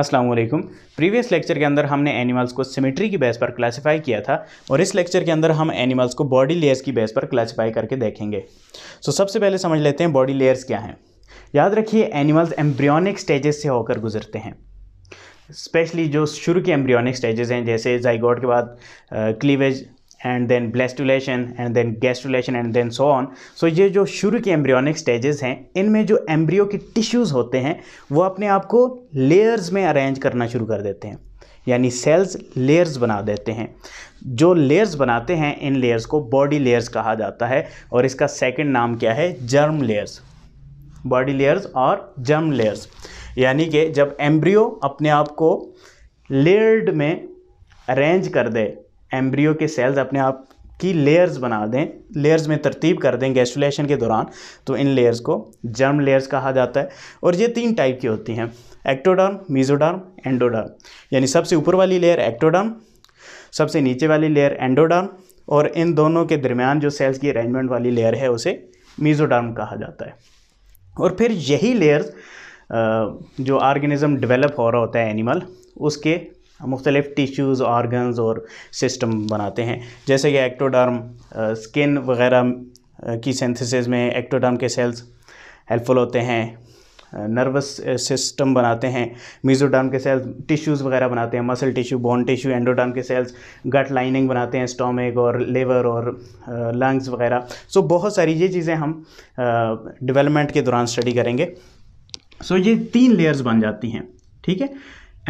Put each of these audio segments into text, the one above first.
अस्सलाम वालेकुम previous lecture के अंदर हमने एनिमल्स को सिमेट्री की बेस पर क्लासिफाई किया था और इस लेक्चर के अंदर हम एनिमल्स को बॉडी लेयर्स की बेस पर क्लासिफाई करके देखेंगे सो so, सबसे पहले समझ लेते हैं बॉडी लेयर्स क्या हैं याद रखिए एनिमल्स एम्ब्रियोनिक स्टेजेस से होकर गुजरते हैं स्पेशली जो शुरू के एम्ब्रियोनिक स्टेजेस हैं जैसे जाइगोड के बाद cleavage and then blastulation and then gastrulation and then so on so ये जो शुरू के एम्ब्रियोनिक स्टेजेस हैं इनमें जो एम्ब्रियो के टिश्यूज़ होते हैं वो अपने आप को लेयर्स में अरेंज करना शुरू कर देते हैं यानी सेल्स लेयर्स बना देते हैं जो लेयर्स बनाते हैं इन लेयर्स को बॉडी लेयर्स कहा जाता है और इसका सेकेंड नाम क्या है जर्म लेयर्स बॉडी लेयर्स और जर्म लेयर्स यानी कि जब एम्ब्रियो अपने आप को लेयर्ड में अरेंज कर दे एम्ब्रियो के सेल्स अपने आप की लेयर्स बना दें लेयर्स में तरतीब कर दें गैस्टोलेशन के दौरान तो इन लेयर्स को जर्म लेयर्स कहा जाता है और ये तीन टाइप की होती हैं एक्टोडर्म मीजोडर्म एंडोडर्म यानी सबसे ऊपर वाली लेयर एक्टोडर्म सबसे नीचे वाली लेयर एंडोडर्म और इन दोनों के दरमियान जो सेल्स की अरेंजमेंट वाली लेयर है उसे मीजोडर्म कहा जाता है और फिर यही लेयर्स जो ऑर्गेनिज्म डेवलप हो रहा होता है एनिमल उसके मुख्तलिफ़ टिश्यूज़ ऑर्गन्स और सिस्टम बनाते हैं जैसे कि एक्टोडर्म स्किन वगैरह की सिंथेसिस में एक्टोडर्म के सेल्स हेल्पफुल होते हैं नर्वस सिस्टम बनाते हैं मीजोडर्म के सेल्स टिश्यूज़ वगैरह बनाते हैं muscle tissue bone tissue endoderm के सेल्स गट लाइनिंग बनाते हैं स्टोमिक और लेवर और लंग्स वगैरह सो बहुत सारी ये चीज़ें हम डेवलपमेंट के दौरान स्टडी करेंगे सो ये तीन लेयर्स बन जाती हैं ठीक है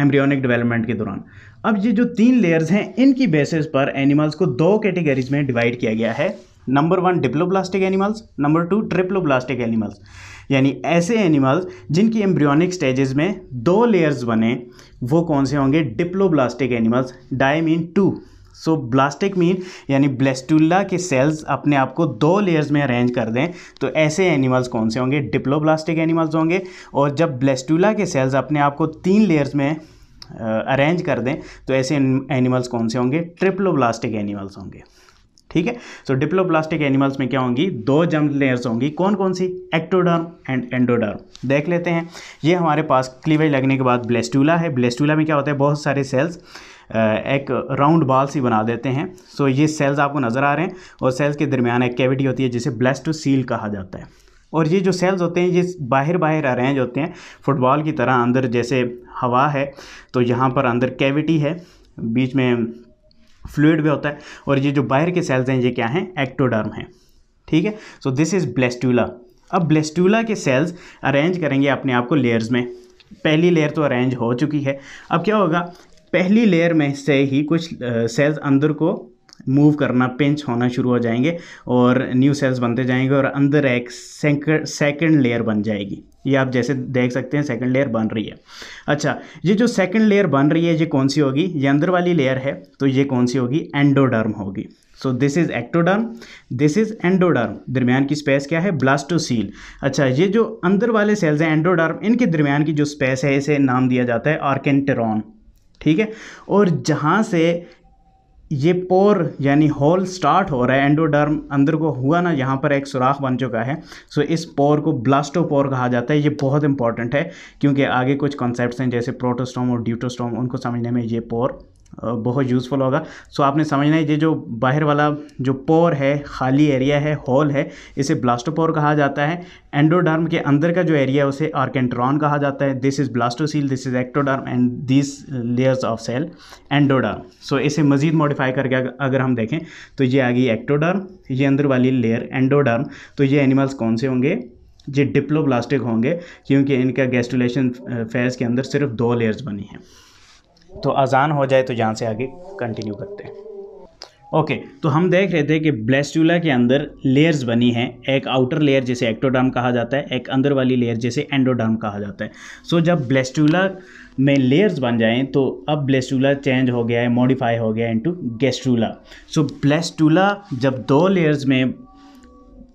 एम्ब्रियोनिक डेवलपमेंट के दौरान अब ये जो तीन लेयर्स हैं इनकी बेसिस पर एनिमल्स को दो कैटेगरीज में डिवाइड किया गया है number one diploblastic animals number two triploblastic animals यानी ऐसे एनिमल्स जिनकी एम्ब्रियोनिक स्टेजेस में दो लेयर्स बने वो कौन से होंगे diploblastic animals di mean two so blastic mean यानी ब्लेस्टुल्ला के सेल्स अपने आप को दो लेयर्स में अरेंज कर दें तो ऐसे एनिमल्स कौन से होंगे डिप्लोब्लास्टिक एनिमल्स होंगे और जब ब्लेस्टुल्ला के सेल्स अपने आप को तीन लेयर्स में अरेंज uh, कर दें तो ऐसे एनिमल्स कौन से होंगे ट्रिप्लोब्लास्टिक एनिमल्स होंगे ठीक है सो डिप्लोप्लास्टिक एनिमल्स में क्या होंगी दो जम लेयर्स होंगी कौन कौन सी एक्टोडर्म एंड एंडोडर्म देख लेते हैं ये हमारे पास क्लीवेज लगने के बाद ब्लेस्टूला है ब्लेस्टूला में क्या होता है बहुत सारे सेल्स एक राउंड बाल सी बना देते हैं सो ये सेल्स आपको नज़र आ रहे हैं और सेल्स के दरमियान एक कैविटी होती है जिसे ब्लेस्टो सील कहा जाता है और ये जो सेल्स होते हैं ये बाहर बाहर अरेंज होते हैं फुटबॉल की तरह अंदर जैसे हवा है तो यहाँ पर अंदर कैविटी है बीच में फ्लूड में होता है और ये जो बाहर के सेल्स हैं ये क्या हैं एक्टोडर्म हैं ठीक है सो दिस इज़ ब्लेस्टूला अब ब्लेस्टूला के सेल्स अरेंज करेंगे अपने आप को लेयर्स में पहली लेयर तो अरेंज हो चुकी है अब क्या होगा पहली लेयर में से ही कुछ सेल्स अंदर को मूव करना पिंच होना शुरू हो जाएंगे और न्यू सेल्स बनते जाएंगे और अंदर एक सेकंड लेयर बन जाएगी ये आप जैसे देख सकते हैं सेकंड लेयर बन रही है अच्छा ये जो सेकंड लेयर बन रही है ये कौन सी होगी ये अंदर वाली लेयर है तो ये कौन सी होगी एंडोडर्म होगी so this is ectoderm this is endoderm दरमियान की स्पेस क्या है ब्लास्टोसील अच्छा ये जो अंदर वाले सेल्स हैं एंडोडर्म इनके दरमियान की जो स्पेस है इसे नाम दिया जाता है आर्केंटेरॉन ठीक है और जहाँ से ये पोर यानी होल स्टार्ट हो रहा है एंडोडर्म अंदर को हुआ ना यहाँ पर एक सुराख बन चुका है सो so, इस पोर को ब्लास्टोपोर कहा जाता है ये बहुत इंपॉर्टेंट है क्योंकि आगे कुछ कॉन्सेप्ट्स हैं जैसे प्रोटोस्टोम और ड्यूटोस्टोम उनको समझने में ये पोर बहुत यूज़फुल होगा सो आपने समझना है ये जो बाहर वाला जो पोर है खाली एरिया है हॉल है इसे ब्लास्टोपोर कहा जाता है एंडोडर्म के अंदर का जो एरिया है उसे आर्केंट्रॉन कहा जाता है this is blastocoel this is ectoderm and this layers of cell endoderm so इसे मज़ीद मॉडिफाई करके अगर हम देखें तो ये आ गई एक्टोडर्म ये अंदर वाली लेयर एंडोडर्म तो ये एनिमल्स कौन से होंगे ये डिप्लोब्लास्टिक होंगे क्योंकि इनका गेस्टुलेशन फेज के अंदर सिर्फ दो लेयर्स बनी हैं तो अजान हो जाए तो यहाँ से आगे कंटिन्यू करते हैं ओके okay, तो हम देख रहे थे कि ब्लेस्टूला के अंदर लेयर्स बनी हैं एक आउटर लेयर जिसे एक्टोडर्म कहा जाता है एक अंदर वाली लेयर जिसे एंडोडर्म कहा जाता है सो so, जब ब्लेस्टूला में लेयर्स बन जाएं तो अब ब्लेस्टूला चेंज हो गया है मॉडिफाई हो गया है इनटू गेस्टूला सो so, ब्लेस्टूला जब दो लेयर्स में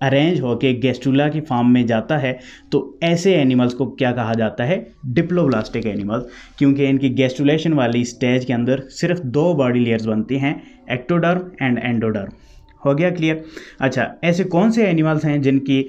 अरेंज होकर गेस्टूला की फार्म में जाता है तो ऐसे एनिमल्स को क्या कहा जाता है डिप्लोब्लास्टिक एनिमल्स क्योंकि इनकी गेस्टुलेशन वाली स्टेज के अंदर सिर्फ दो बॉडी लेयर्स बनती हैं एक्टोडर्म एंड एंडोडर्म हो गया क्लियर अच्छा ऐसे कौन से एनिमल्स हैं जिनकी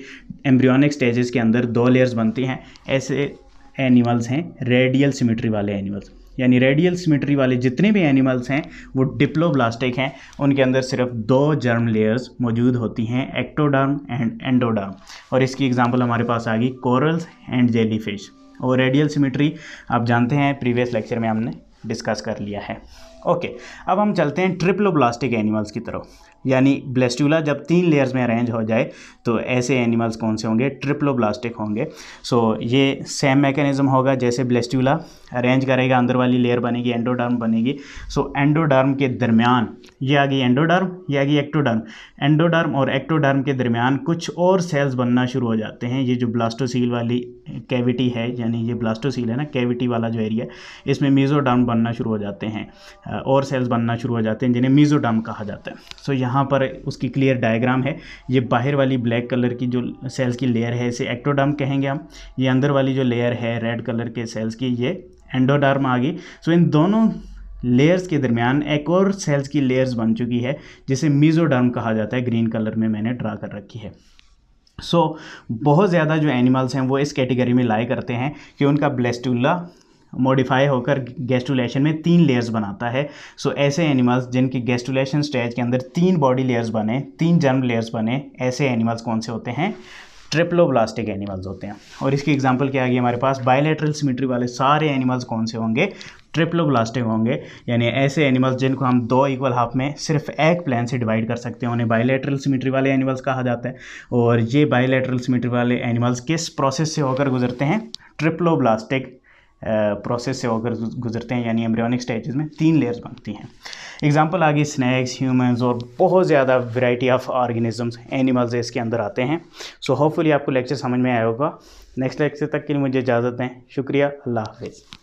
एम्ब्रियोनिक स्टेजेस के अंदर दो लेयर्स बनती हैं ऐसे एनिमल्स हैं रेडियल सिमेट्री वाले एनिमल्स यानी रेडियल सिमेट्री वाले जितने भी एनिमल्स हैं वो डिप्लोब्लास्टिक हैं उनके अंदर सिर्फ दो जर्म लेयर्स मौजूद होती हैं एक्टोडर्म एंड एंडोडर्म और इसकी एग्जांपल हमारे पास आ गई कोरल्स एंड जेलीफिश और रेडियल सिमेट्री आप जानते हैं प्रीवियस लेक्चर में हमने डिस्कस कर लिया है ओके okay, अब हम चलते हैं ट्रिप्लोब्लास्टिक एनिमल्स की तरफ यानी ब्लेस्ट्यूला जब तीन लेयर्स में अरेंज हो जाए तो ऐसे एनिमल्स कौन से होंगे ट्रिप्लोब्लास्टिक होंगे सो so, ये सेम मैकेनिज़्म होगा जैसे ब्लेस्ट्यूला अरेंज करेगा अंदर वाली लेयर बनेगी एंडोडर्म बनेगी सो so, एंडोडर्म के दरमियान ये आ गई एंडोडर्म ये आ गई एक्टोडर्म एंडोडर्म और एक्टोडर्म के दरमियान कुछ और सेल्स बनना शुरू हो जाते हैं ये जो ब्लास्टोसील वाली कैविटी है यानी ये ब्लास्टोसील है ना कैविटी वाला जो एरिया इसमें मीजोडर्म बनना शुरू हो जाते हैं और सेल्स बनना शुरू हो जाते हैं जिन्हें मीजोडम कहा जाता है सो so, यहाँ पर उसकी क्लियर डायग्राम है ये बाहर वाली ब्लैक कलर की जो सेल्स की लेयर है इसे एक्टोडम कहेंगे हम ये अंदर वाली जो लेयर है रेड कलर के सेल्स की ये एंडोडर्म आ गई सो so, इन दोनों लेयर्स के दरमियान एक और सेल्स की लेयर्स बन चुकी है जिसे मीजोडर्म कहा जाता है ग्रीन कलर में मैंने ड्रा कर रखी है सो so, बहुत ज़्यादा जो एनिमल्स हैं वो इस कैटेगरी में लाए करते हैं कि उनका ब्लेस्टुला मॉडिफाई होकर गेस्टुलेशन में तीन लेयर्स बनाता है सो so, ऐसे एनिमल्स जिनके गेस्टुलेशन स्टेज के अंदर तीन बॉडी लेयर्स बने तीन जर्म लेयर्स बने ऐसे एनिमल्स कौन से होते हैं ट्रिप्लोब्लास्टिक एनिमल्स होते हैं और इसकी एग्जांपल क्या आ गई हमारे पास बायोलेट्रल सिमिट्री वाले सारे एनिमल्स कौन से होंगे ट्रिप्लोब्लास्टिक होंगे यानी ऐसे एनिमल्स जिनको हम दो इक्वल हाफ में सिर्फ एक प्लान से डिवाइड कर सकते हैं उन्हें बायोलेट्रल सिमिट्री वाले एनिमल्स कहा जाता है और ये बायोलेट्रल सिमिट्री वाले एनिमल्स किस प्रोसेस से होकर गुजरते हैं ट्रिप्लोब्लास्टिक प्रोसेस से होकर गुजरते हैं यानी एम्ब्रियोनिक स्टेजेस में तीन लेयर्स बनती हैं एग्जांपल आगे स्नैक्स ह्यूमंस और बहुत ज़्यादा वैरायटी ऑफ ऑर्गेनिजम्स एनिमल्स इसके अंदर आते हैं सो होपफुली आपको लेक्चर समझ में आया होगा नेक्स्ट लेक्चर तक के लिए मुझे इजाज़त दें शुक्रिया अल्लाह हाफिज़